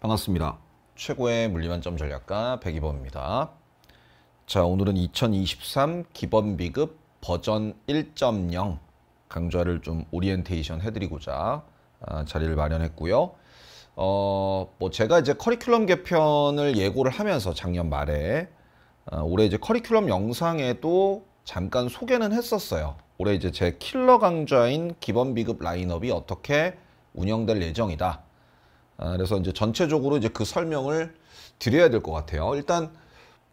반갑습니다. 최고의 물리만점 전략가 백이범입니다. 자, 오늘은 2023 기본 비급 버전 1.0 강좌를 좀 오리엔테이션 해드리고자 아, 자리를 마련했고요. 어, 뭐 제가 이제 커리큘럼 개편을 예고를 하면서 작년 말에 아, 올해 이제 커리큘럼 영상에도 잠깐 소개는 했었어요. 올해 이제 제 킬러 강좌인 기본 비급 라인업이 어떻게 운영될 예정이다. 아, 그래서 이제 전체적으로 이제 그 설명을 드려야 될 것 같아요. 일단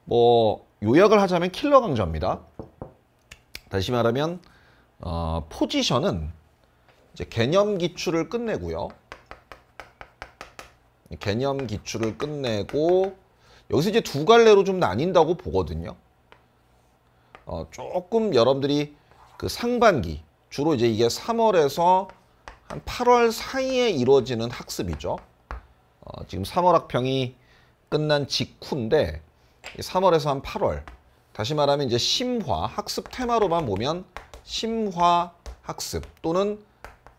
뭐 요약을 하자면 킬러 강좌입니다. 다시 말하면 어, 포지션은 이제 개념 기출을 끝내고요. 개념 기출을 끝내고 여기서 이제 두 갈래로 좀 나뉜다고 보거든요. 어, 조금 여러분들이 그 상반기 주로 이제 이게 3월에서 한 8월 사이에 이루어지는 학습이죠. 어, 지금 3월 학평이 끝난 직후인데 3월에서 한 8월 다시 말하면 이제 심화 학습 테마로만 보면 심화 학습 또는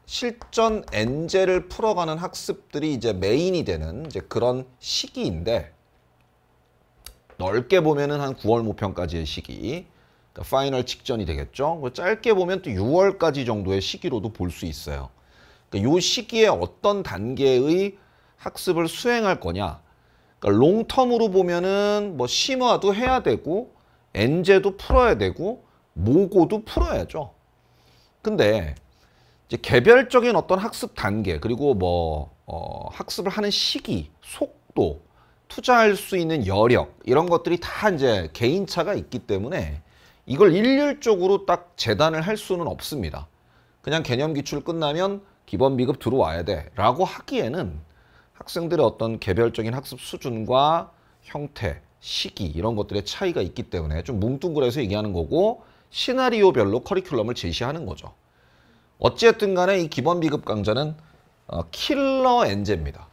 실전 엔젤을 풀어가는 학습들이 이제 메인이 되는 이제 그런 시기인데 넓게 보면은 한 9월 모평까지의 시기 그러니까 파이널 직전이 되겠죠 짧게 보면 또 6월까지 정도의 시기로도 볼 수 있어요 그러니까 이 시기에 어떤 단계의 학습을 수행할 거냐. 그러니까 롱텀으로 보면은 뭐 심화도 해야 되고 엔제도 풀어야 되고 모고도 풀어야죠. 근데 이제 개별적인 어떤 학습 단계 그리고 뭐 어, 학습을 하는 시기, 속도, 투자할 수 있는 여력 이런 것들이 다 이제 개인차가 있기 때문에 이걸 일률적으로 딱 재단을 할 수는 없습니다. 그냥 개념 기출 끝나면 기본 비급 들어와야 돼라고 하기에는 학생들의 어떤 개별적인 학습 수준과 형태, 시기 이런 것들의 차이가 있기 때문에 좀 뭉뚱그려서 얘기하는 거고 시나리오별로 커리큘럼을 제시하는 거죠. 어찌됐든 간에 이 기본 비급 강좌는 어, 킬러 엔제입니다.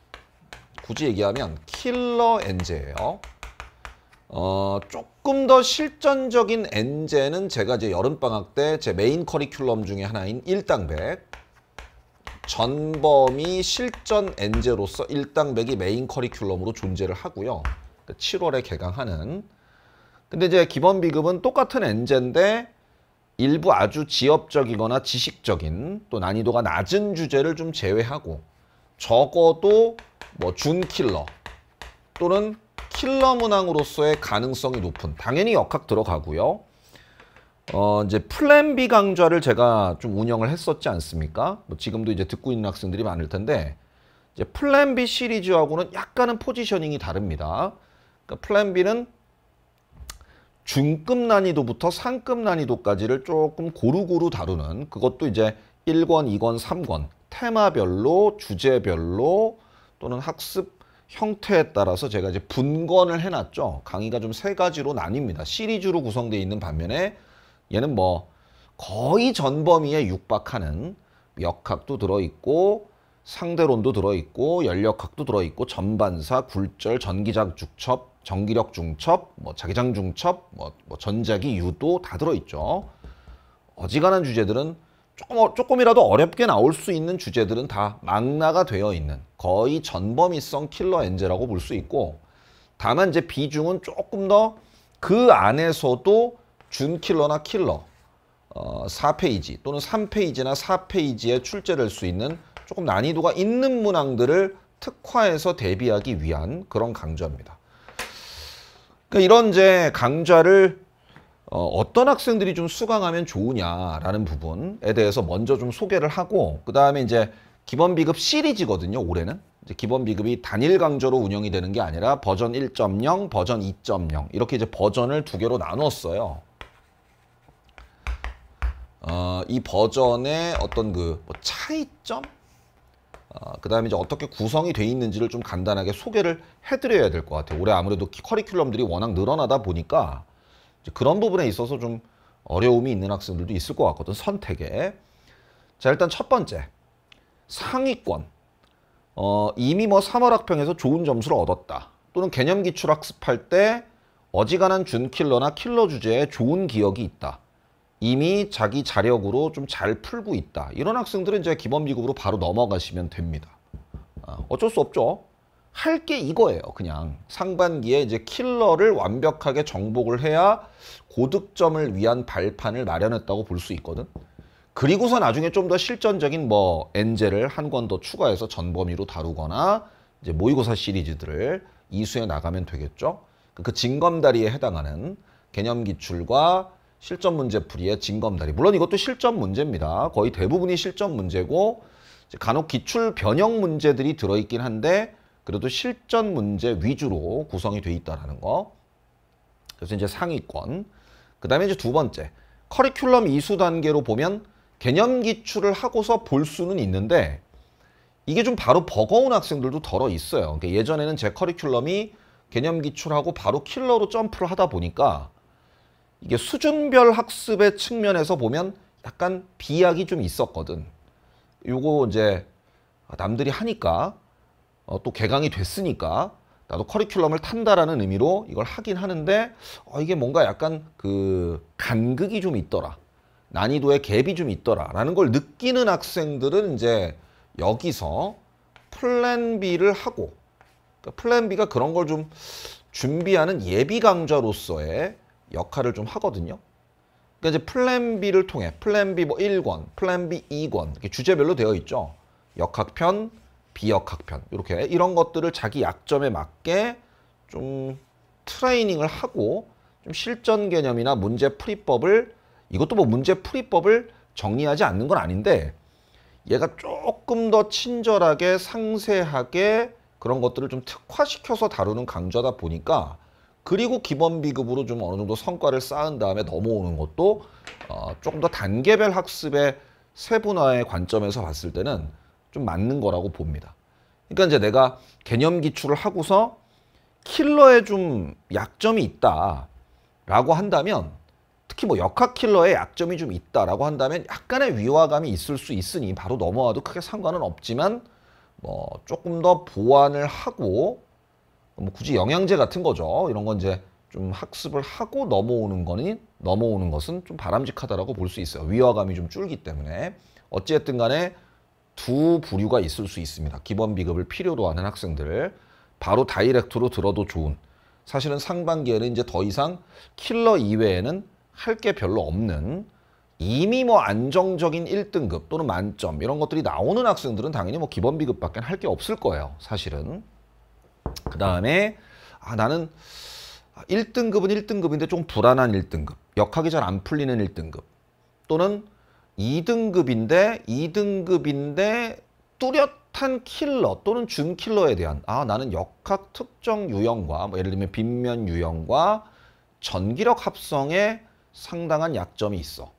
굳이 얘기하면 킬러 엔제예요. 어, 조금 더 실전적인 엔제는 제가 이제 여름방학 때 제 메인 커리큘럼 중에 하나인 일당백 전범이 실전 엔제로서 일당맥이 메인 커리큘럼으로 존재를 하고요. 7월에 그러니까 개강하는 근데 이제 기본 비급은 똑같은 엔제인데 일부 아주 지엽적이거나 지식적인 또 난이도가 낮은 주제를 좀 제외하고 적어도 뭐 준킬러 또는 킬러 문항으로서의 가능성이 높은 당연히 역학 들어가고요. 어 이제 플랜 B 강좌를 제가 좀 운영을 했었지 않습니까? 뭐 지금도 이제 듣고 있는 학생들이 많을 텐데 이제 플랜 B 시리즈하고는 약간은 포지셔닝이 다릅니다. 그러니까 플랜 B는 중급 난이도부터 상급 난이도까지를 조금 고루고루 다루는 그것도 이제 1권, 2권, 3권 테마별로 주제별로 또는 학습 형태에 따라서 제가 이제 분권을 해놨죠. 강의가 좀 세 가지로 나뉩니다. 시리즈로 구성되어 있는 반면에 얘는 뭐 거의 전범위에 육박하는 역학도 들어있고 상대론도 들어있고 연력학도 들어있고 전반사, 굴절, 전기장 중첩, 전기력 중첩, 뭐 자기장 중첩, 뭐, 뭐 전자기 유도 다 들어있죠. 어지간한 주제들은 조금, 조금이라도 어렵게 나올 수 있는 주제들은 다 망라가 되어 있는 거의 전범위성 킬러 엔제라고 볼 수 있고 다만 이제 비중은 조금 더 그 안에서도 준킬러나 킬러 어, 4페이지 또는 3페이지나 4페이지에 출제될 수 있는 조금 난이도가 있는 문항들을 특화해서 대비하기 위한 그런 강좌입니다. 그러니까 이런 이제 강좌를 어, 떤 학생들이 좀 수강하면 좋으냐라는 부분에 대해서 먼저 좀 소개를 하고 그 다음에 이제 기본 비급 시리즈거든요. 올해는 이제 기본 비급이 단일 강좌로 운영이 되는 게 아니라 버전 1.0, 버전 2.0 이렇게 이제 버전을 두 개로 나눴어요. 어, 이 버전의 어떤 그뭐 차이점? 어, 그 다음에 이제 어떻게 구성이 돼 있는지를 좀 간단하게 소개를 해드려야 될 것 같아요. 올해 아무래도 커리큘럼들이 워낙 늘어나다 보니까 그런 부분에 있어서 좀 어려움이 있는 학생들도 있을 것 같거든, 선택에. 자, 일단 첫 번째. 상위권. 어, 이미 뭐 3월 학평에서 좋은 점수를 얻었다. 또는 개념 기출 학습할 때 어지간한 준킬러나 킬러 주제에 좋은 기억이 있다. 이미 자기 자력으로 좀 잘 풀고 있다. 이런 학생들은 이제 기본비급으로 바로 넘어가시면 됩니다. 아, 어쩔 수 없죠. 할 게 이거예요. 그냥 상반기에 이제 킬러를 완벽하게 정복을 해야 고득점을 위한 발판을 마련했다고 볼 수 있거든. 그리고서 나중에 좀 더 실전적인 뭐 엔젤을 한 권 더 추가해서 전범위로 다루거나 이제 모의고사 시리즈들을 이수해 나가면 되겠죠. 그징검다리에 그 해당하는 개념 기출과 실전 문제 풀이의 진검다리. 물론 이것도 실전 문제입니다. 거의 대부분이 실전 문제고 간혹 기출 변형 문제들이 들어있긴 한데 그래도 실전 문제 위주로 구성이 돼 있다라는 거. 그래서 이제 상위권. 그 다음에 이제 두 번째. 커리큘럼 이수 단계로 보면 개념 기출을 하고서 볼 수는 있는데 이게 좀 바로 버거운 학생들도 덜어 있어요. 그러니까 예전에는 제 커리큘럼이 개념 기출하고 바로 킬러로 점프를 하다 보니까 이게 수준별 학습의 측면에서 보면 약간 비약이 좀 있었거든. 요거 이제 남들이 하니까 어, 또 개강이 됐으니까 나도 커리큘럼을 탄다라는 의미로 이걸 하긴 하는데 어, 이게 뭔가 약간 그 간극이 좀 있더라. 난이도의 갭이 좀 있더라라는 걸 느끼는 학생들은 이제 여기서 플랜 B를 하고 그러니까 플랜 B가 그런 걸 좀 준비하는 예비 강좌로서의 역할을 좀 하거든요. 그러니까 이제 플랜 B를 통해 플랜 B 뭐 1권, 플랜 B 2권 이렇게 주제별로 되어 있죠. 역학편, 비역학편 이렇게 이런 것들을 자기 약점에 맞게 좀 트레이닝을 하고 좀 실전 개념이나 문제 풀이법을 이것도 뭐 문제 풀이법을 정리하지 않는 건 아닌데 얘가 조금 더 친절하게 상세하게 그런 것들을 좀 특화시켜서 다루는 강좌다 보니까 그리고 기본 비급으로 좀 어느 정도 성과를 쌓은 다음에 넘어오는 것도 어, 조금 더 단계별 학습의 세분화의 관점에서 봤을 때는 좀 맞는 거라고 봅니다. 그러니까 이제 내가 개념 기출을 하고서 킬러에 좀 약점이 있다라고 한다면 특히 뭐 역학 킬러에 약점이 좀 있다라고 한다면 약간의 위화감이 있을 수 있으니 바로 넘어와도 크게 상관은 없지만 뭐 조금 더 보완을 하고 뭐 굳이 영양제 같은 거죠. 이런 건 이제 좀 학습을 하고 넘어오는 거니 넘어오는 것은 좀 바람직하다라고 볼 수 있어요. 위화감이 좀 줄기 때문에 어찌됐든 간에 두 부류가 있을 수 있습니다. 기본 비급을 필요로 하는 학생들 바로 다이렉트로 들어도 좋은 사실은 상반기에는 이제 더 이상 킬러 이외에는 할 게 별로 없는 이미 뭐 안정적인 1등급 또는 만점 이런 것들이 나오는 학생들은 당연히 뭐 기본 비급밖에 할 게 없을 거예요. 사실은 그 다음에 아, 나는 1등급은 1등급인데 좀 불안한 1등급 역학이 잘 안 풀리는 1등급 또는 2등급인데 2등급인데 뚜렷한 킬러 또는 준 킬러에 대한 아 나는 역학 특정 유형과 뭐 예를 들면 빗면 유형과 전기력 합성에 상당한 약점이 있어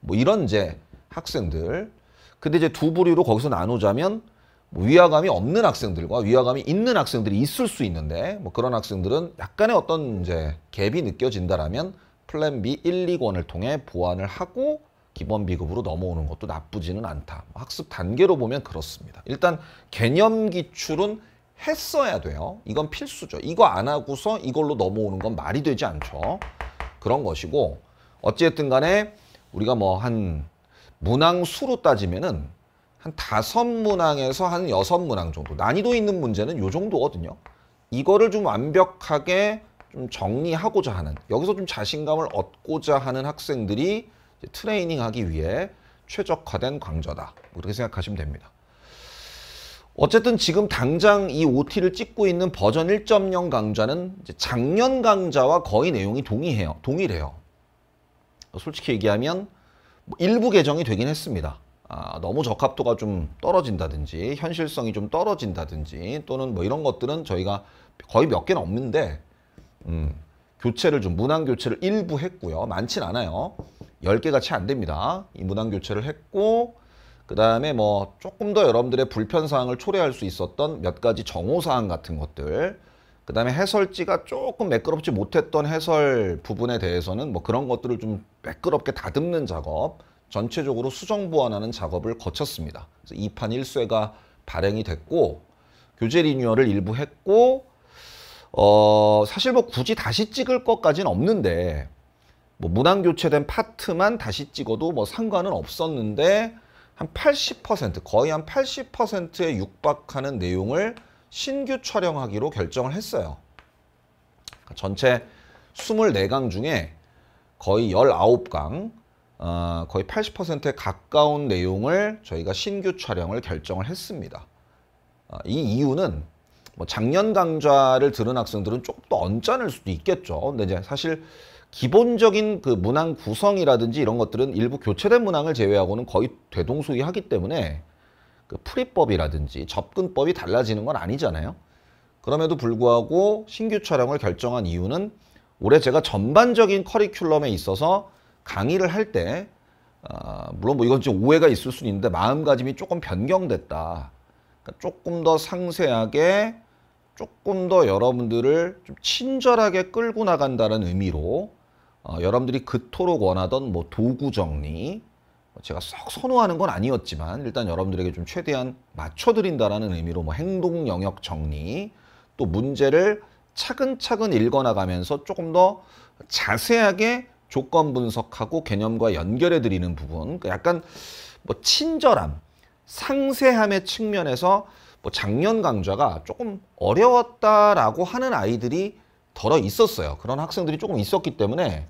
뭐 이런 이제 학생들 근데 이제 두 부류로 거기서 나누자면 위화감이 없는 학생들과 위화감이 있는 학생들이 있을 수 있는데 뭐 그런 학생들은 약간의 어떤 이제 갭이 느껴진다라면 플랜 B 1, 2권을 통해 보완을 하고 기본 비급으로 넘어오는 것도 나쁘지는 않다. 학습 단계로 보면 그렇습니다. 일단 개념 기출은 했어야 돼요. 이건 필수죠. 이거 안 하고서 이걸로 넘어오는 건 말이 되지 않죠. 그런 것이고 어찌됐든 간에 우리가 뭐 한 문항수로 따지면은 한 다섯 문항에서 한 여섯 문항 정도 난이도 있는 문제는 요 정도거든요. 이거를 좀 완벽하게 좀 정리하고자 하는 여기서 좀 자신감을 얻고자 하는 학생들이 트레이닝하기 위해 최적화된 강좌다. 뭐 그렇게 생각하시면 됩니다. 어쨌든 지금 당장 이 OT를 찍고 있는 버전 1.0 강좌는 작년 강좌와 거의 내용이 동의해요. 동일해요. 솔직히 얘기하면 뭐 일부 개정이 되긴 했습니다. 아, 너무 적합도가 좀 떨어진다든지 현실성이 좀 떨어진다든지 또는 뭐 이런 것들은 저희가 거의 몇 개는 없는데 음, 교체를 좀 문항 교체를 일부 했고요. 많진 않아요. 10개가 채 안 됩니다. 이 문항 교체를 했고 그 다음에 뭐 조금 더 여러분들의 불편사항을 초래할 수 있었던 몇 가지 정오사항 같은 것들 그 다음에 해설지가 조금 매끄럽지 못했던 해설 부분에 대해서는 뭐 그런 것들을 좀 매끄럽게 다듬는 작업 전체적으로 수정 보완하는 작업을 거쳤습니다. 그래서 2판 1쇄가 발행이 됐고 교재 리뉴얼을 일부 했고 어 사실 뭐 굳이 다시 찍을 것까지는 없는데 뭐 문항 교체된 파트만 다시 찍어도 뭐 상관은 없었는데 한80% 거의 한 80%에 육박하는 내용을 신규 촬영하기로 결정을 했어요. 그러니까 전체 24강 중에 거의 19강 어, 거의 80%에 가까운 내용을 저희가 신규 촬영을 결정을 했습니다. 어, 이 이유는 뭐 작년 강좌를 들은 학생들은 조금 더 언짢을 수도 있겠죠. 근데 이제 사실 기본적인 그 문항 구성이라든지 이런 것들은 일부 교체된 문항을 제외하고는 거의 대동소이하기 때문에 그 풀이법이라든지 접근법이 달라지는 건 아니잖아요. 그럼에도 불구하고 신규 촬영을 결정한 이유는 올해 제가 전반적인 커리큘럼에 있어서 강의를 할때 어, 물론 뭐 이건 좀 오해가 있을 수는 있는데 마음가짐이 조금 변경됐다. 그러니까 조금 더 상세하게 조금 더 여러분들을 좀 친절하게 끌고 나간다는 의미로 어, 여러분들이 그토록 원하던 뭐 도구 정리 뭐 제가 썩 선호하는 건 아니었지만 일단 여러분들에게 좀 최대한 맞춰드린다라는 의미로 뭐 행동 영역 정리 또 문제를 차근차근 읽어나가면서 조금 더 자세하게 조건 분석하고 개념과 연결해 드리는 부분 그러니까 약간 뭐 친절함 상세함의 측면에서 뭐 작년 강좌가 조금 어려웠다라고 하는 아이들이 덜어 있었어요 그런 학생들이 조금 있었기 때문에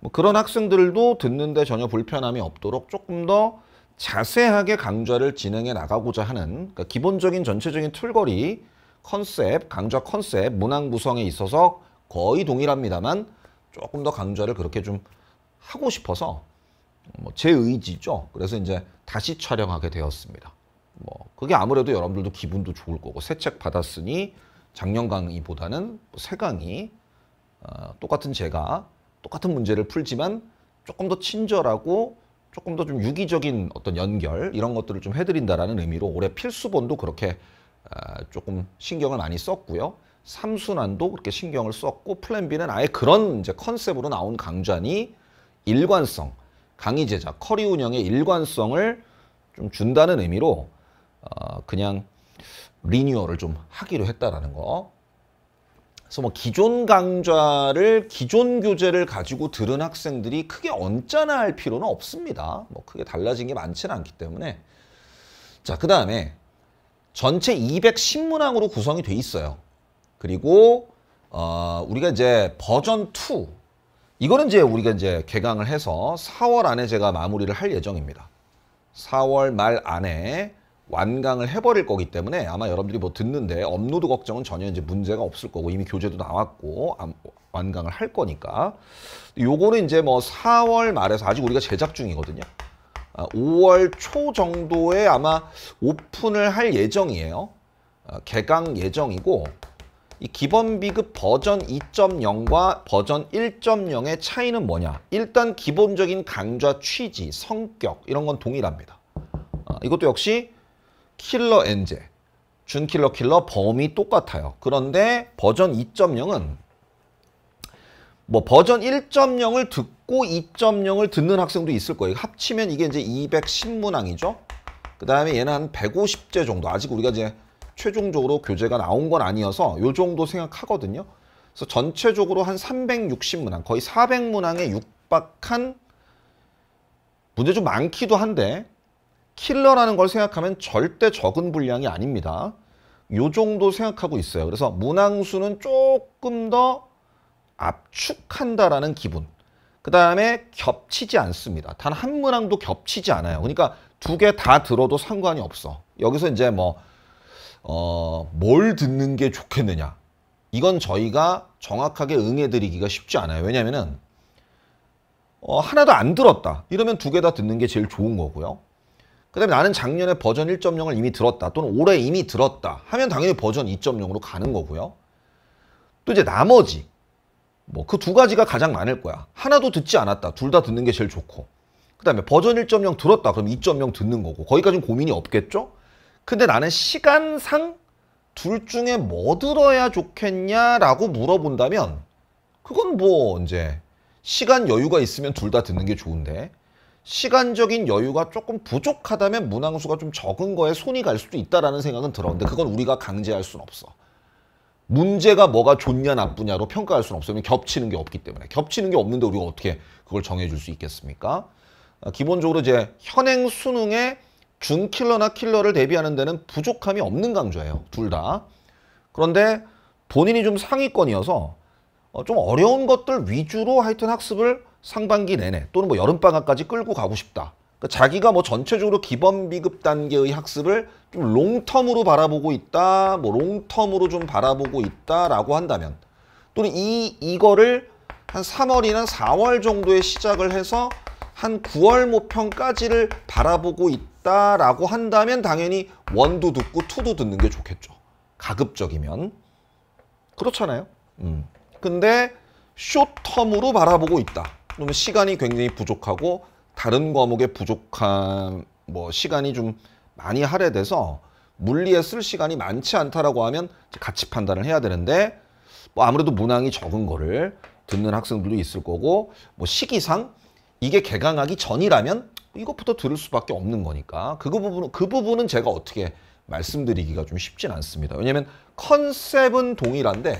뭐 그런 학생들도 듣는데 전혀 불편함이 없도록 조금 더 자세하게 강좌를 진행해 나가고자 하는 그러니까 기본적인 전체적인 틀거리 컨셉 강좌 컨셉 문항 구성에 있어서 거의 동일합니다만 조금 더 강좌를 그렇게 좀 하고 싶어서 뭐 제 의지죠. 그래서 이제 다시 촬영하게 되었습니다. 뭐 그게 아무래도 여러분들도 기분도 좋을 거고 새 책 받았으니 작년 강의보다는 뭐 새 강의 어, 똑같은 제가 똑같은 문제를 풀지만 조금 더 친절하고 조금 더 좀 유기적인 어떤 연결 이런 것들을 좀 해드린다라는 의미로 올해 필수본도 그렇게 어, 조금 신경을 많이 썼고요. 삼순환도 그렇게 신경을 썼고 플랜 B는 아예 그런 이제 컨셉으로 나온 강좌니 일관성, 강의 제작, 커리 운영의 일관성을 좀 준다는 의미로 어 그냥 리뉴얼을 좀 하기로 했다라는 거. 그래서 뭐 기존 강좌를 기존 교재를 가지고 들은 학생들이 크게 언짢아 할 필요는 없습니다. 뭐 크게 달라진 게 많지는 않기 때문에 자, 그다음에 전체 210문항으로 구성이 돼 있어요. 그리고 어, 우리가 이제 버전 2 이거는 이제 우리가 이제 개강을 해서 4월 안에 제가 마무리를 할 예정입니다. 4월 말 안에 완강을 해버릴 거기 때문에 아마 여러분들이 뭐 듣는데 업로드 걱정은 전혀 이제 문제가 없을 거고 이미 교재도 나왔고 완강을 할 거니까 요거는 이제 뭐 4월 말에서 아직 우리가 제작 중이거든요. 5월 아, 초 정도에 아마 오픈을 할 예정이에요. 아, 개강 예정이고 이 기본 비급 버전 2.0과 버전 1.0의 차이는 뭐냐? 일단 기본적인 강좌 취지, 성격 이런 건 동일합니다. 어, 이것도 역시 킬러 엔제, 준킬러 킬러 범위 똑같아요. 그런데 버전 2.0은 뭐 버전 1.0을 듣고 2.0을 듣는 학생도 있을 거예요. 합치면 이게 이제 210문항이죠. 그 다음에 얘는 한 150제 정도. 아직 우리가 이제 최종적으로 교재가 나온 건 아니어서 요 정도 생각하거든요. 그래서 전체적으로 한 360문항, 거의 400문항에 육박한 문제 좀 많기도 한데 킬러라는 걸 생각하면 절대 적은 분량이 아닙니다. 요 정도 생각하고 있어요. 그래서 문항수는 조금 더 압축한다라는 기분. 그 다음에 겹치지 않습니다. 단 한 문항도 겹치지 않아요. 그러니까 두 개 다 들어도 상관이 없어. 여기서 이제 뭐 어, 뭘 듣는 게 좋겠느냐. 이건 저희가 정확하게 응해드리기가 쉽지 않아요. 왜냐면은 어, 하나도 안 들었다. 이러면 두 개 다 듣는 게 제일 좋은 거고요. 그 다음에 나는 작년에 버전 1.0을 이미 들었다. 또는 올해 이미 들었다. 하면 당연히 버전 2.0으로 가는 거고요. 또 이제 나머지. 뭐 그 두 가지가 가장 많을 거야. 하나도 듣지 않았다. 둘 다 듣는 게 제일 좋고. 그 다음에 버전 1.0 들었다. 그럼 2.0 듣는 거고. 거기까지는 고민이 없겠죠? 근데 나는 시간상 둘 중에 뭐 들어야 좋겠냐라고 물어본다면 그건 뭐 이제 시간 여유가 있으면 둘 다 듣는 게 좋은데 시간적인 여유가 조금 부족하다면 문항수가 좀 적은 거에 손이 갈 수도 있다라는 생각은 들었는데 그건 우리가 강제할 수는 없어. 문제가 뭐가 좋냐 나쁘냐로 평가할 수는 없어요 겹치는 게 없기 때문에 겹치는 게 없는데 우리가 어떻게 그걸 정해줄 수 있겠습니까? 아, 기본적으로 이제 현행 수능의 준킬러나 킬러를 대비하는 데는 부족함이 없는 강좌예요. 둘 다. 그런데 본인이 좀 상위권이어서 어, 좀 어려운 것들 위주로 하여튼 학습을 상반기 내내 또는 뭐 여름방학까지 끌고 가고 싶다. 그러니까 자기가 뭐 전체적으로 기본 비급 단계의 학습을 좀 롱텀으로 바라보고 있다. 뭐 롱텀으로 좀 바라보고 있다라고 한다면 또는 이 이거를 한 3월이나 4월 정도에 시작을 해서 한 9월 모평까지를 바라보고 있다. 높다라고 한다면 당연히 원도 듣고 투도 듣는 게 좋겠죠. 가급적이면. 그렇잖아요. 음. 근데 쇼텀으로 바라보고 있다. 그러면 시간이 굉장히 부족하고 다른 과목에 부족한 뭐 시간이 좀 많이 할애돼서 물리에 쓸 시간이 많지 않다라고 하면 같이 판단을 해야 되는데 뭐 아무래도 문항이 적은 거를 듣는 학생들도 있을 거고 뭐 시기상 이게 개강하기 전이라면 이것부터 들을 수밖에 없는 거니까 그 부분은 그 부분은 제가 어떻게 말씀드리기가 좀 쉽진 않습니다. 왜냐하면 컨셉은 동일한데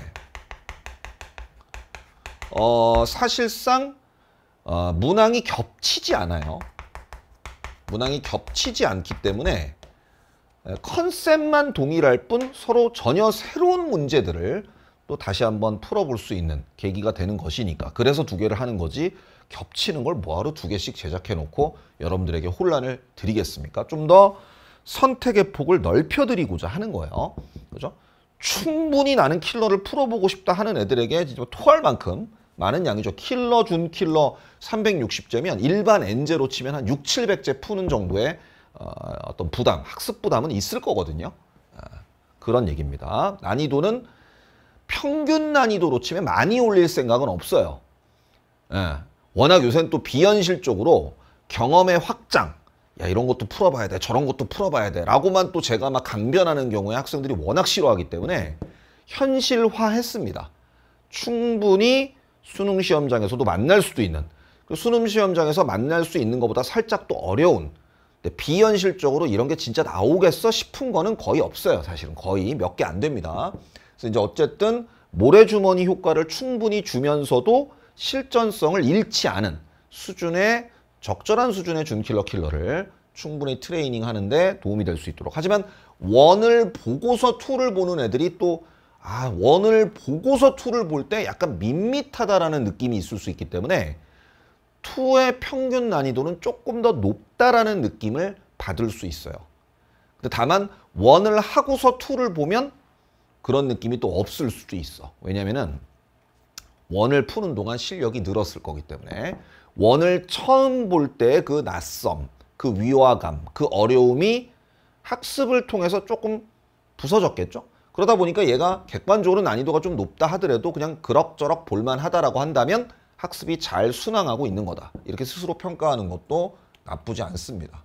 어, 사실상 어, 문항이 겹치지 않아요. 문항이 겹치지 않기 때문에 컨셉만 동일할 뿐 서로 전혀 새로운 문제들을 또 다시 한번 풀어볼 수 있는 계기가 되는 것이니까 그래서 두 개를 하는 거지 겹치는 걸 뭐하러 두 개씩 제작해 놓고 여러분들에게 혼란을 드리겠습니까? 좀 더 선택의 폭을 넓혀드리고자 하는 거예요. 그죠? 충분히 나는 킬러를 풀어보고 싶다 하는 애들에게 진짜 뭐 토할 만큼 많은 양이죠. 킬러, 준킬러 360제면 일반 엔제로 치면 한 6, 700제 푸는 정도의 어, 어떤 부담, 학습 부담은 있을 거거든요. 아, 그런 얘기입니다. 난이도는 평균 난이도로 치면 많이 올릴 생각은 없어요. 예. 워낙 요새는 또 비현실적으로 경험의 확장, 야 이런 것도 풀어봐야 돼, 저런 것도 풀어봐야 돼 라고만 또 제가 막 강변하는 경우에 학생들이 워낙 싫어하기 때문에 현실화했습니다. 충분히 수능 시험장에서도 만날 수도 있는 그 수능 시험장에서 만날 수 있는 것보다 살짝 또 어려운 근데 비현실적으로 이런 게 진짜 나오겠어 싶은 거는 거의 없어요 사실은 거의 몇 개 안 됩니다 그래서 이제 어쨌든 모래주머니 효과를 충분히 주면서도 실전성을 잃지 않은 수준의 적절한 수준의 준킬러 킬러를 충분히 트레이닝 하는데 도움이 될 수 있도록 하지만 원을 보고서 투를 보는 애들이 또 아, 원을 보고서 투를 볼 때 약간 밋밋하다라는 느낌이 있을 수 있기 때문에 투의 평균 난이도는 조금 더 높다라는 느낌을 받을 수 있어요. 근데 다만 원을 하고서 투를 보면 그런 느낌이 또 없을 수도 있어. 왜냐면은 원을 푸는 동안 실력이 늘었을 거기 때문에 원을 처음 볼 때 그 낯섦, 그 위화감, 그 어려움이 학습을 통해서 조금 부서졌겠죠? 그러다 보니까 얘가 객관적으로 난이도가 좀 높다 하더라도 그냥 그럭저럭 볼만하다라고 한다면 학습이 잘 순항하고 있는 거다. 이렇게 스스로 평가하는 것도 나쁘지 않습니다.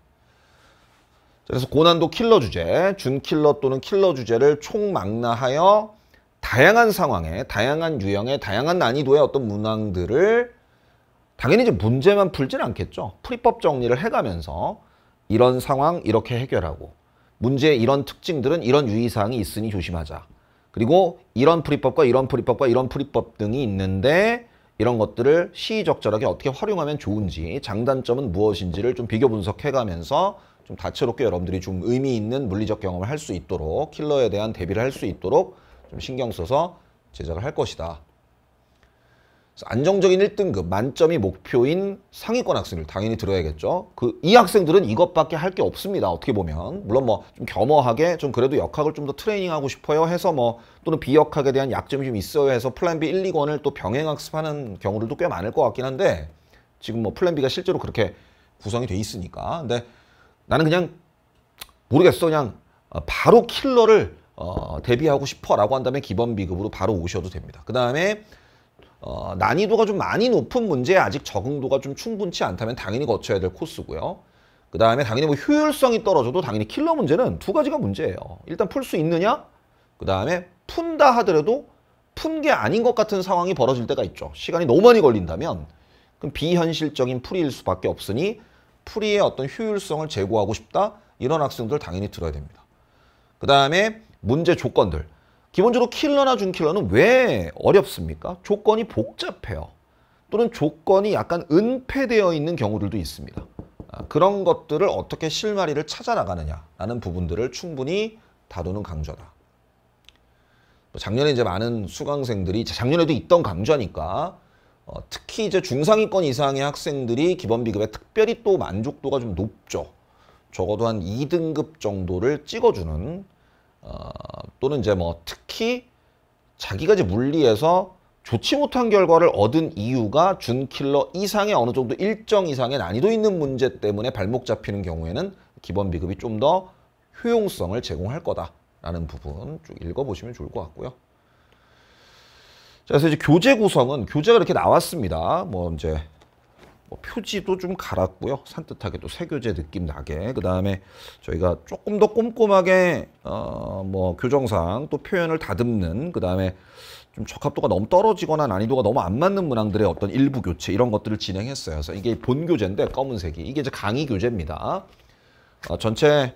그래서 고난도 킬러 주제, 준킬러 또는 킬러 주제를 총망라하여 다양한 상황에 다양한 유형의 다양한 난이도의 어떤 문항들을 당연히 이제 문제만 풀진 않겠죠. 풀이법 정리를 해가면서 이런 상황 이렇게 해결하고 문제의 이런 특징들은 이런 유의사항이 있으니 조심하자. 그리고 이런 풀이법과 이런 풀이법과 이런 풀이법 등이 있는데 이런 것들을 시의적절하게 어떻게 활용하면 좋은지 장단점은 무엇인지를 좀 비교 분석해가면서 좀 다채롭게 여러분들이 좀 의미 있는 물리적 경험을 할 수 있도록 킬러에 대한 대비를 할 수 있도록 좀 신경 써서 제작을 할 것이다. 안정적인 1등급 만점이 목표인 상위권 학생들 당연히 들어야겠죠. 그 이 학생들은 이것밖에 할 게 없습니다. 어떻게 보면 물론 뭐 좀 겸허하게 좀 그래도 역학을 좀 더 트레이닝하고 싶어요 해서 뭐 또는 비역학에 대한 약점이 좀 있어요 해서 플랜 B 1, 2권을 또 병행 학습하는 경우들도 꽤 많을 것 같긴 한데 지금 뭐 플랜 B가 실제로 그렇게 구성이 돼 있으니까 근데 나는 그냥 모르겠어 그냥 바로 킬러를 어, 대비하고 어, 싶어라고 한다면 기본 비급으로 바로 오셔도 됩니다. 그 다음에 어, 난이도가 좀 많이 높은 문제에 아직 적응도가 좀 충분치 않다면 당연히 거쳐야 될 코스고요. 그 다음에 당연히 뭐 효율성이 떨어져도 당연히 킬러 문제는 두 가지가 문제예요. 일단 풀 수 있느냐? 그 다음에 푼다 하더라도 푼 게 아닌 것 같은 상황이 벌어질 때가 있죠. 시간이 너무 많이 걸린다면 그럼 비현실적인 풀이일 수밖에 없으니 풀이의 어떤 효율성을 제고하고 싶다? 이런 학생들 당연히 들어야 됩니다. 그 다음에 문제 조건들. 기본적으로 킬러나 준킬러는 왜 어렵습니까? 조건이 복잡해요. 또는 조건이 약간 은폐되어 있는 경우들도 있습니다. 아, 그런 것들을 어떻게 실마리를 찾아나가느냐라는 부분들을 충분히 다루는 강좌다. 뭐 작년에 이제 많은 수강생들이 작년에도 있던 강좌니까 어, 특히 이제 중상위권 이상의 학생들이 기본비급에 특별히 또 만족도가 좀 높죠. 적어도 한 2등급 정도를 찍어주는 어, 또는 이제 뭐 특히 자기가 이제 물리에서 좋지 못한 결과를 얻은 이유가 준킬러 이상의 어느 정도 일정 이상의 난이도 있는 문제 때문에 발목 잡히는 경우에는 기본 비급이 좀 더 효용성을 제공할 거다라는 부분 쭉 읽어보시면 좋을 것 같고요. 자, 그래서 이제 교재 구성은 교재가 이렇게 나왔습니다. 뭐 이제 뭐 표지도 좀 갈았고요. 산뜻하게 또 세교재 느낌 나게. 그 다음에 저희가 조금 더 꼼꼼하게 어, 뭐 교정상 또 표현을 다듬는 그 다음에 좀 적합도가 너무 떨어지거나 난이도가 너무 안 맞는 문항들의 어떤 일부 교체 이런 것들을 진행했어요. 그래서 이게 본 교재인데 검은색이 이게 이제 강의 교재입니다. 어, 전체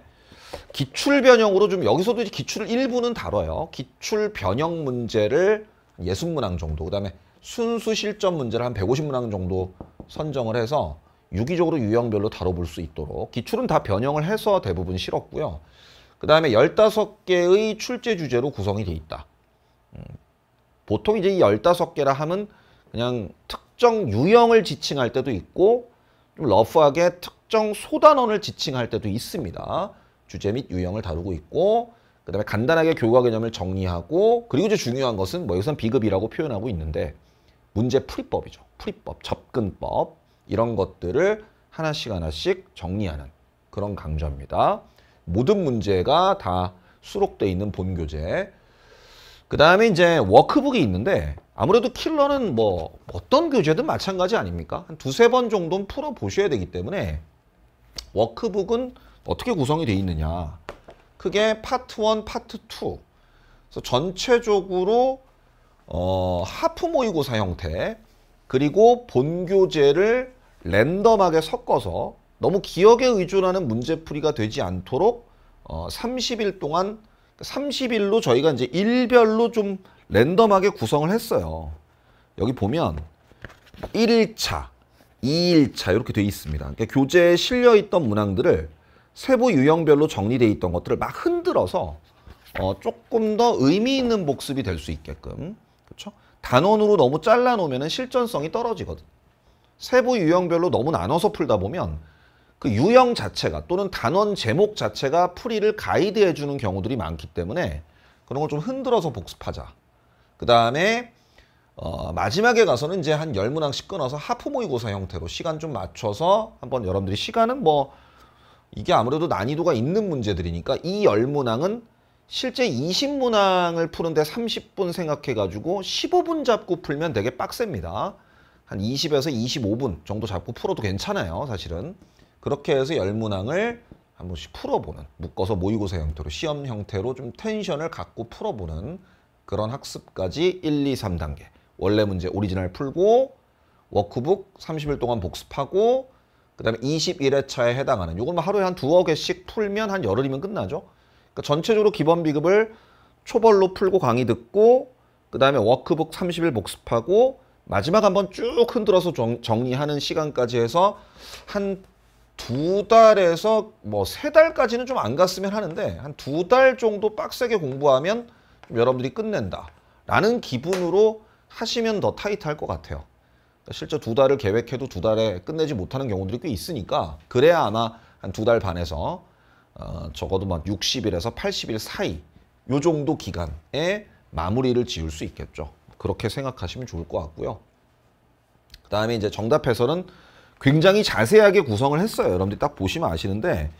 기출 변형으로 좀 여기서도 이제 기출 일부는 다뤄요. 기출 변형 문제를 예순 문항 정도, 그 다음에 순수 실전 문제를 한 150문항 정도 선정을 해서 유기적으로 유형별로 다뤄볼 수 있도록 기출은 다 변형을 해서 대부분 실었고요. 그 다음에 15개의 출제 주제로 구성이 돼 있다. 음, 보통 이제 이 15개라 함은 그냥 특정 유형을 지칭할 때도 있고 좀 러프하게 특정 소단원을 지칭할 때도 있습니다. 주제 및 유형을 다루고 있고 그 다음에 간단하게 교과 개념을 정리하고 그리고 이제 중요한 것은 뭐여기서는 비급이라고 표현하고 있는데 문제 풀이법이죠. 풀이법, 접근법 이런 것들을 하나씩 하나씩 정리하는 그런 강좌입니다. 모든 문제가 다 수록되어 있는 본 교재. 그 다음에 이제 워크북이 있는데 아무래도 킬러는 뭐 어떤 교재든 마찬가지 아닙니까? 한 두세 번 정도는 풀어보셔야 되기 때문에 워크북은 어떻게 구성이 되어 있느냐. 크게 파트 1, 파트 2. 그래서 전체적으로 어, 하프 모의고사 형태 그리고 본교재를 랜덤하게 섞어서 너무 기억에 의존하는 문제풀이가 되지 않도록 어, 30일 동안 30일로 그러니까 저희가 이제 일별로 좀 랜덤하게 구성을 했어요. 여기 보면 1일차, 2일차 이렇게 되어 있습니다. 그러니까 교재에 실려 있던 문항들을 세부 유형별로 정리되어 있던 것들을 막 흔들어서 어, 조금 더 의미 있는 복습이 될 수 있게끔 그렇죠? 단원으로 너무 잘라놓으면 실전성이 떨어지거든. 세부 유형별로 너무 나눠서 풀다 보면 그 유형 자체가 또는 단원 제목 자체가 풀이를 가이드해주는 경우들이 많기 때문에 그런 걸 좀 흔들어서 복습하자. 그 다음에 어, 마지막에 가서는 이제 한 열문항씩 끊어서 하프 모의고사 형태로 시간 좀 맞춰서 한번 여러분들이 시간은 뭐 이게 아무래도 난이도가 있는 문제들이니까 이 열문항은 실제 20문항을 푸는데 30분 생각해가지고 15분 잡고 풀면 되게 빡셉니다. 한 20에서 25분 정도 잡고 풀어도 괜찮아요. 사실은. 그렇게 해서 1 0문항을한 번씩 풀어보는 묶어서 모의고사 형태로 시험 형태로 좀 텐션을 갖고 풀어보는 그런 학습까지 1, 2, 3단계 원래 문제 오리지널 풀고 워크북 30일 동안 복습하고 그 다음에 21회차에 해당하는 이건 뭐 하루에 한 두어 개씩 풀면 한 열흘이면 끝나죠. 그러니까 전체적으로 기본 비급을 초벌로 풀고 강의 듣고 그 다음에 워크북 30일 복습하고 마지막 한번 쭉 흔들어서 정리하는 시간까지 해서 한 두 달에서 뭐 세 달까지는 좀 안 갔으면 하는데 한 두 달 정도 빡세게 공부하면 여러분들이 끝낸다 라는 기분으로 하시면 더 타이트할 것 같아요 그러니까 실제 두 달을 계획해도 두 달에 끝내지 못하는 경우들이 꽤 있으니까 그래야 아마 한 두 달 반에서 어, 적어도 막 60일에서 80일 사이 요 정도 기간에 마무리를 지을 수 있겠죠. 그렇게 생각하시면 좋을 것 같고요. 그 다음에 이제 정답 해서는 굉장히 자세하게 구성을 했어요. 여러분들이 딱 보시면 아시는데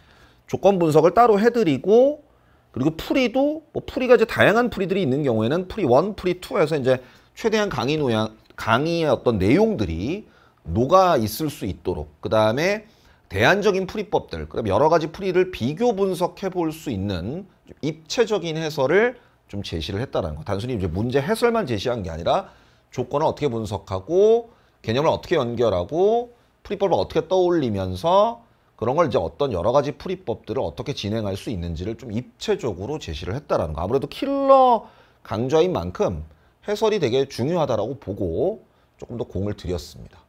조건 분석을 따로 해드리고 그리고 풀이도 뭐 풀이가 이제 다양한 풀이들이 있는 경우에는 풀이 1, 풀이 2에서 이제 최대한 강의 노양 강의의 어떤 내용들이 녹아 있을 수 있도록 그 다음에 대안적인 풀이법들, 그럼 여러 가지 풀이를 비교 분석해 볼 수 있는 입체적인 해설을 좀 제시를 했다라는 거. 단순히 이제 문제 해설만 제시한 게 아니라 조건을 어떻게 분석하고 개념을 어떻게 연결하고 풀이법을 어떻게 떠올리면서 그런 걸 이제 어떤 여러 가지 풀이법들을 어떻게 진행할 수 있는지를 좀 입체적으로 제시를 했다라는 거. 아무래도 킬러 강좌인 만큼 해설이 되게 중요하다라고 보고 조금 더 공을 들였습니다.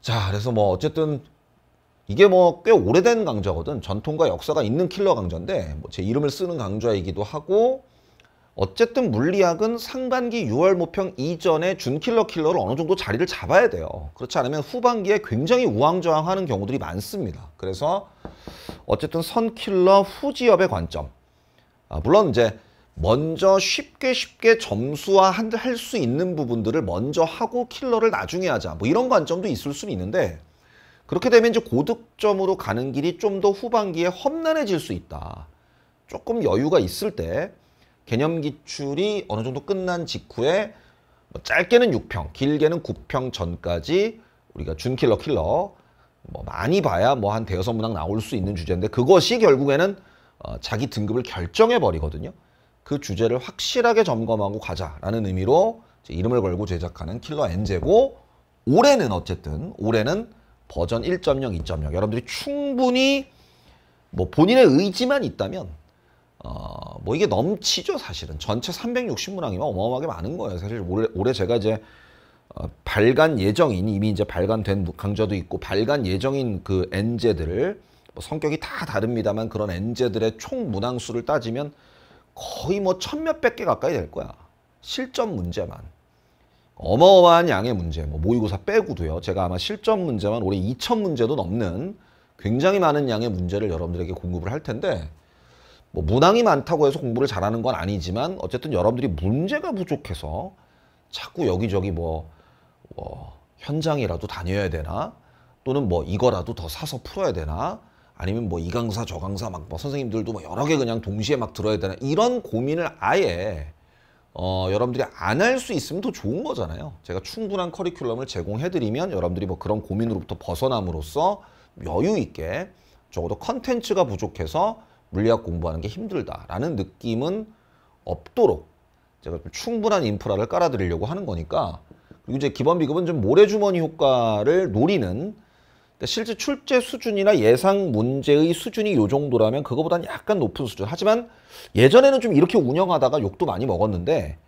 자, 그래서 뭐 어쨌든 이게 뭐 꽤 오래된 강좌거든. 전통과 역사가 있는 킬러 강좌인데 뭐제 이름을 쓰는 강좌이기도 하고 어쨌든 물리학은 상반기 6월 모평 이전에 준킬러 킬러를 어느 정도 자리를 잡아야 돼요. 그렇지 않으면 후반기에 굉장히 우왕좌왕하는 경우들이 많습니다. 그래서 어쨌든 선킬러 후지업의 관점. 아, 물론 이제 먼저 쉽게 쉽게 점수화 할 수 있는 부분들을 먼저 하고 킬러를 나중에 하자 뭐 이런 관점도 있을 수는 있는데 그렇게 되면 이제 고득점으로 가는 길이 좀 더 후반기에 험난해질 수 있다 조금 여유가 있을 때 개념 기출이 어느 정도 끝난 직후에 뭐 짧게는 6평 길게는 9평 전까지 우리가 준킬러 킬러 뭐 많이 봐야 뭐 한 대여섯 문항 나올 수 있는 주제인데 그것이 결국에는 어, 자기 등급을 결정해 버리거든요 그 주제를 확실하게 점검하고 가자라는 의미로 이름을 걸고 제작하는 킬러 엔제고 올해는 어쨌든 올해는 버전 1.0, 2.0 여러분들이 충분히 뭐 본인의 의지만 있다면 어, 뭐 이게 넘치죠 사실은 전체 360문항이면 어마어마하게 많은 거예요 사실 올해, 올해 제가 이제 어, 발간 예정인 이미 이제 발간된 강좌도 있고 발간 예정인 그 엔제들을 뭐 성격이 다 다릅니다만 그런 엔제들의 총 문항 수를 따지면 거의 뭐 천몇백 개 가까이 될 거야. 실전 문제만. 어마어마한 양의 문제, 뭐 모의고사 빼고도요. 제가 아마 실전 문제만 올해 2천 문제도 넘는 굉장히 많은 양의 문제를 여러분들에게 공급을 할 텐데 뭐 문항이 많다고 해서 공부를 잘하는 건 아니지만 어쨌든 여러분들이 문제가 부족해서 자꾸 여기저기 뭐, 뭐 현장이라도 다녀야 되나 또는 뭐 이거라도 더 사서 풀어야 되나 아니면 뭐 이 강사 저 강사 막 뭐 선생님들도 뭐 여러 개 그냥 동시에 막 들어야 되나 이런 고민을 아예 어, 여러분들이 안 할 수 있으면 더 좋은 거잖아요. 제가 충분한 커리큘럼을 제공해드리면 여러분들이 뭐 그런 고민으로부터 벗어남으로써 여유 있게 적어도 컨텐츠가 부족해서 물리학 공부하는 게 힘들다라는 느낌은 없도록 제가 충분한 인프라를 깔아드리려고 하는 거니까 그리고 이제 기본 비급은 좀 모래주머니 효과를 노리는 그러니까 실제 출제 수준이나 예상 문제의 수준이 요 정도라면 그거보다는 약간 높은 수준. 하지만 예전에는 좀 이렇게 운영하다가 욕도 많이 먹었는데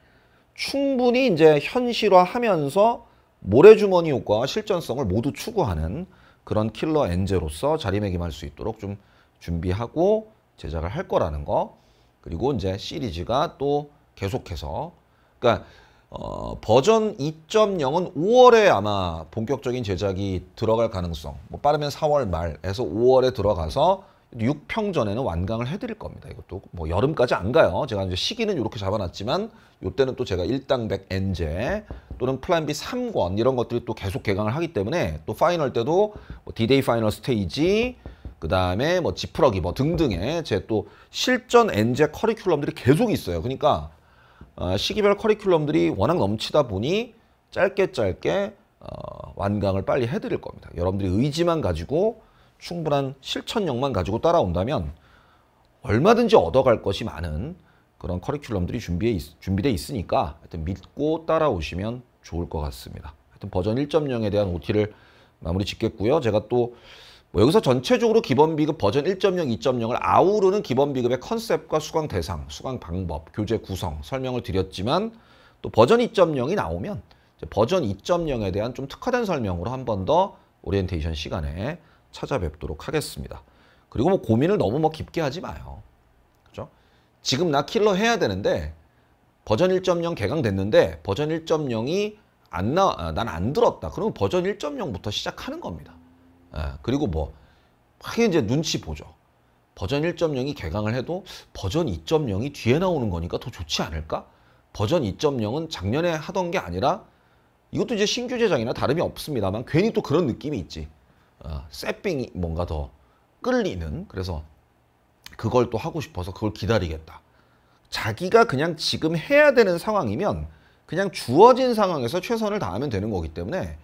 충분히 이제 현실화하면서 모래주머니 효과와 실전성을 모두 추구하는 그런 킬러 엔제로서 자리매김할 수 있도록 좀 준비하고 제작을 할 거라는 거. 그리고 이제 시리즈가 또 계속해서 그러니까 어, 버전 2.0은 5월에 아마 본격적인 제작이 들어갈 가능성 뭐 빠르면 4월 말에서 5월에 들어가서 6평 전에는 완강을 해드릴 겁니다. 이것도 뭐 여름까지 안 가요. 제가 이제 시기는 이렇게 잡아놨지만 이때는 또 제가 1당백 엔제 또는 플랜 B 3권 이런 것들이 또 계속 개강을 하기 때문에 또 파이널 때도 뭐 디데이 파이널 스테이지 그 다음에 뭐 지푸러기 뭐 등등의 제 또 실전 엔제 커리큘럼들이 계속 있어요. 그러니까 아, 시기별 커리큘럼들이 워낙 넘치다 보니 짧게 짧게 어, 완강을 빨리 해드릴 겁니다. 여러분들이 의지만 가지고 충분한 실천력만 가지고 따라온다면 얼마든지 얻어갈 것이 많은 그런 커리큘럼들이 준비해 있, 준비돼 있으니까 하여튼 믿고 따라오시면 좋을 것 같습니다. 하여튼 버전 1.0에 대한 OT를 마무리 짓겠고요. 제가 또뭐 여기서 전체적으로 기본비급 버전 1.0, 2.0을 아우르는 기본비급의 컨셉과 수강 대상, 수강 방법, 교재 구성 설명을 드렸지만 또 버전 2.0이 나오면 버전 2.0에 대한 좀 특화된 설명으로 한 번 더 오리엔테이션 시간에 찾아뵙도록 하겠습니다. 그리고 뭐 고민을 너무 뭐 깊게 하지 마요. 그죠? 지금 나 킬러 해야 되는데 버전 1.0 개강됐는데 버전 1.0이 안 나, 아, 난안 들었다. 그러면 버전 1.0부터 시작하는 겁니다. 아, 그리고 뭐 하게 이제 눈치 보죠. 버전 1.0이 개강을 해도 버전 2.0이 뒤에 나오는 거니까 더 좋지 않을까? 버전 2.0은 작년에 하던 게 아니라 이것도 이제 신규 제작이나 다름이 없습니다만 괜히 또 그런 느낌이 있지. 어, 세핑이 뭔가 더 끌리는 그래서 그걸 또 하고 싶어서 그걸 기다리겠다. 자기가 그냥 지금 해야 되는 상황이면 그냥 주어진 상황에서 최선을 다하면 되는 거기 때문에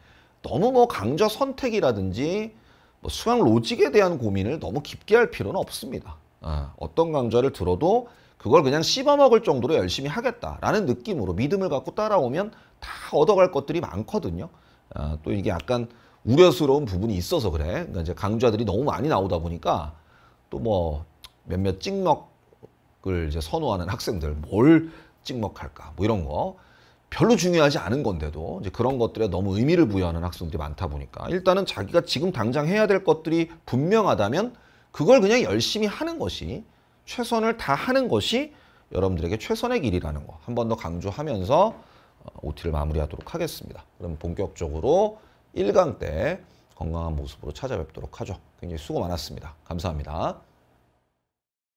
너무 뭐강좌 선택이라든지 뭐 수강 로직에 대한 고민을 너무 깊게 할 필요는 없습니다. 아, 어떤 강좌를 들어도 그걸 그냥 씹어먹을 정도로 열심히 하겠다라는 느낌으로 믿음을 갖고 따라오면 다 얻어갈 것들이 많거든요. 아, 또 이게 약간 우려스러운 부분이 있어서 그래. 그러니까 이제 강좌들이 너무 많이 나오다 보니까 또 뭐 몇몇 찍먹을 이제 선호하는 학생들 뭘 찍먹할까 뭐 이런 거 별로 중요하지 않은 건데도 이제 그런 것들에 너무 의미를 부여하는 학생들이 많다 보니까 일단은 자기가 지금 당장 해야 될 것들이 분명하다면 그걸 그냥 열심히 하는 것이 최선을 다하는 것이 여러분들에게 최선의 길이라는 거 한 번 더 강조하면서 OT를 어, 마무리하도록 하겠습니다. 그럼 본격적으로 1강 때 건강한 모습으로 찾아뵙도록 하죠. 굉장히 수고 많았습니다. 감사합니다.